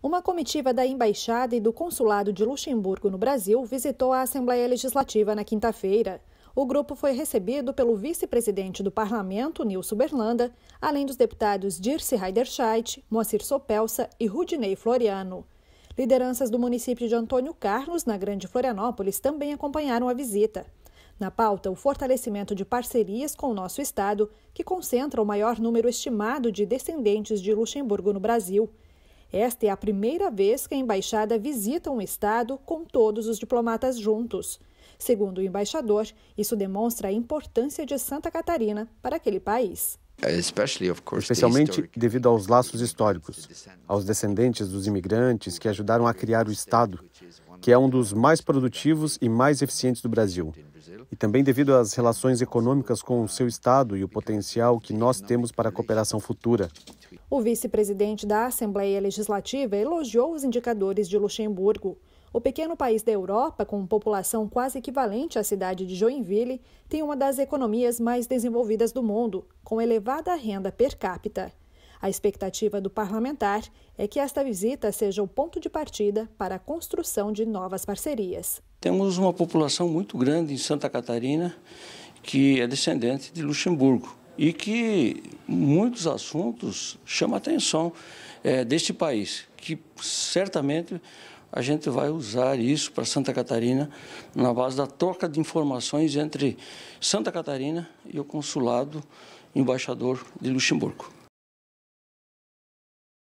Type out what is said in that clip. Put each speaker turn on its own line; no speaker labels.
Uma comitiva da Embaixada e do Consulado de Luxemburgo no Brasil visitou a Assembleia Legislativa na quinta-feira. O grupo foi recebido pelo vice-presidente do parlamento, Nilson Berlanda, além dos deputados Dirce Heiderscheidt, Moacir Sopelsa e Rudinei Floriano. Lideranças do município de Antônio Carlos, na Grande Florianópolis, também acompanharam a visita. Na pauta, o fortalecimento de parcerias com o nosso Estado, que concentra o maior número estimado de descendentes de Luxemburgo no Brasil. Esta é a primeira vez que a embaixada visita um Estado com todos os diplomatas juntos. Segundo o embaixador, isso demonstra a importância de Santa Catarina para aquele país.
Especialmente
devido aos laços históricos, aos descendentes dos imigrantes que ajudaram a criar o Estado, que é um dos mais produtivos e mais eficientes do Brasil. E também devido às relações econômicas com o seu Estado e o potencial que nós temos para a cooperação futura.
O vice-presidente da Assembleia Legislativa elogiou os indicadores de Luxemburgo. O pequeno país da Europa, com população quase equivalente à cidade de Joinville, tem uma das economias mais desenvolvidas do mundo, com elevada renda per capita. A expectativa do parlamentar é que esta visita seja o ponto de partida para a construção de novas parcerias.
Temos uma população muito grande em Santa Catarina que é descendente de Luxemburgo e que muitos assuntos chamam a atenção é, deste país, que certamente a gente vai usar isso para Santa Catarina na base da troca de informações entre Santa Catarina e o consulado embaixador de Luxemburgo.